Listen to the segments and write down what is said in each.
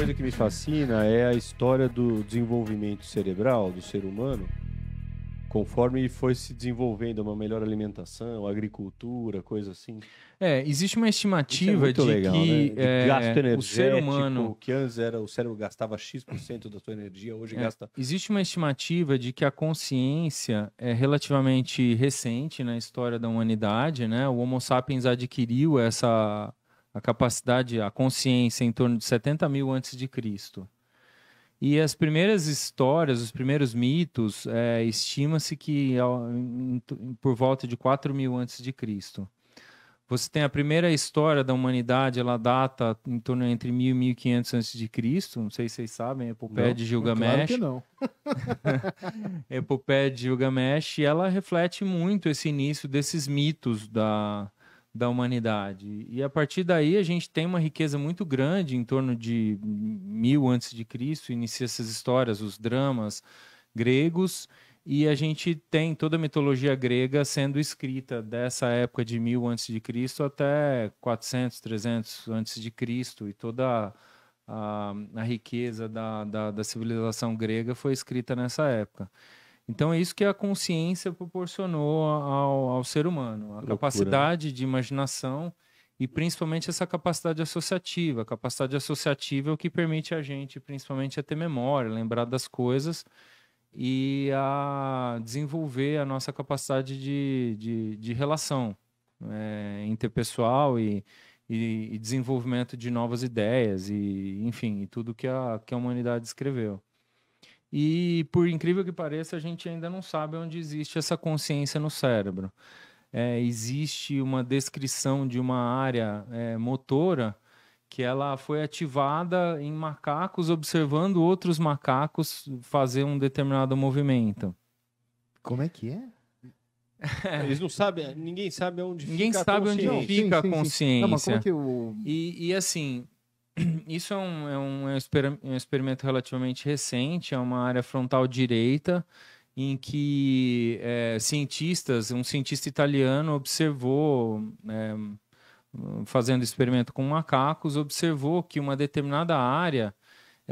coisa que me fascina é a história do desenvolvimento cerebral do ser humano, conforme foi se desenvolvendo uma melhor alimentação, agricultura, coisa assim. É, existe uma é estimativa é de legal, que né? de é, gasto o ser humano que antes era o cérebro gastava x% da sua energia, hoje é, gasta. Existe uma estimativa de que a consciência é relativamente recente na história da humanidade, né? O Homo sapiens adquiriu essa a capacidade, a consciência em torno de 70 mil antes de Cristo. E as primeiras histórias, os primeiros mitos, é, estima-se que em, em, por volta de 4 mil antes de Cristo. Você tem a primeira história da humanidade, ela data em torno entre 1000 e 1500 antes de Cristo. Não sei se vocês sabem, é Epopeia não, de Gilgamesh. Claro que não. Epopeia de Gilgamesh, e ela reflete muito esse início desses mitos da, da humanidade. E a partir daí a gente tem uma riqueza muito grande em torno de mil antes de Cristo, inicia essas histórias, os dramas gregos, e a gente tem toda a mitologia grega sendo escrita dessa época de mil antes de Cristo até 400, 300 antes de Cristo, e toda a, a, a riqueza da, da, da civilização grega foi escrita nessa época. Então é isso que a consciência proporcionou ao, ao ser humano, a Loucura. Né? capacidade de imaginação e principalmente essa capacidade associativa. A capacidade associativa é o que permite a gente, principalmente, a é ter memória, lembrar das coisas e a desenvolver a nossa capacidade de, de, de relação é, interpessoal e, e, e, desenvolvimento de novas ideias e, enfim, e tudo que a, que a humanidade escreveu. E por incrível que pareça, a gente ainda não sabe onde existe essa consciência no cérebro. É, existe uma descrição de uma área é, motora que ela foi ativada em macacos observando outros macacos fazer um determinado movimento. Como é que é? É. Eles não sabem, ninguém sabe onde ninguém fica sabe a consciência. onde fica sim, sim, a consciência. não, é o... e, e, assim, isso é um, é um, é é um experimento relativamente recente, é uma área frontal direita em que é, cientistas, um cientista italiano observou, é, fazendo experimento com macacos, observou que uma determinada área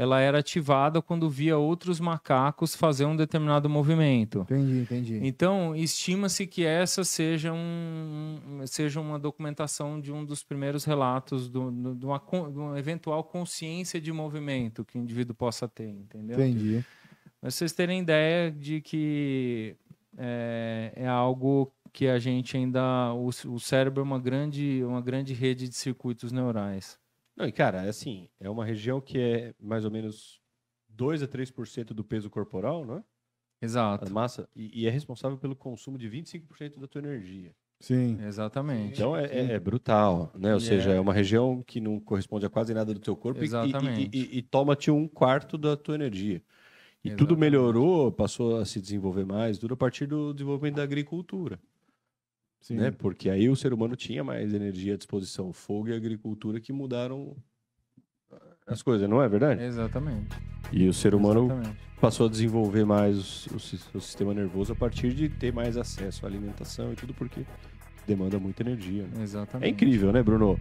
ela era ativada quando via outros macacos fazer um determinado movimento. Entendi, entendi. Então, estima-se que essa seja, um, seja uma documentação de um dos primeiros relatos de do, do, uma, uma, eventual consciência de movimento que o indivíduo possa ter, entendeu? Entendi. Mas vocês terem ideia de que é, é algo que a gente ainda... O, o cérebro é uma grande, uma grande rede de circuitos neurais. Não, e cara, assim, é uma região que é mais ou menos 2 a 3% do peso corporal, não é? Exato. A massa, e, e é responsável pelo consumo de 25% da tua energia. Sim. Exatamente. Então é, é, é brutal, né? Ou yeah. seja, é. é uma região que não corresponde a quase nada do teu corpo Exatamente. e, e, e, e toma-te um quarto da tua energia. E Exatamente. tudo melhorou, passou a se desenvolver mais, tudo a partir do desenvolvimento da agricultura. Sim. Né? Porque aí o ser humano tinha mais energia à disposição, fogo e agricultura que mudaram ah, as coisas, não é verdade? Exatamente. E o ser humano Exatamente. passou a desenvolver mais o, o, o, sistema nervoso a partir de ter mais acesso à alimentação e tudo porque demanda muita energia. Né? Exatamente. É incrível, né, Bruno?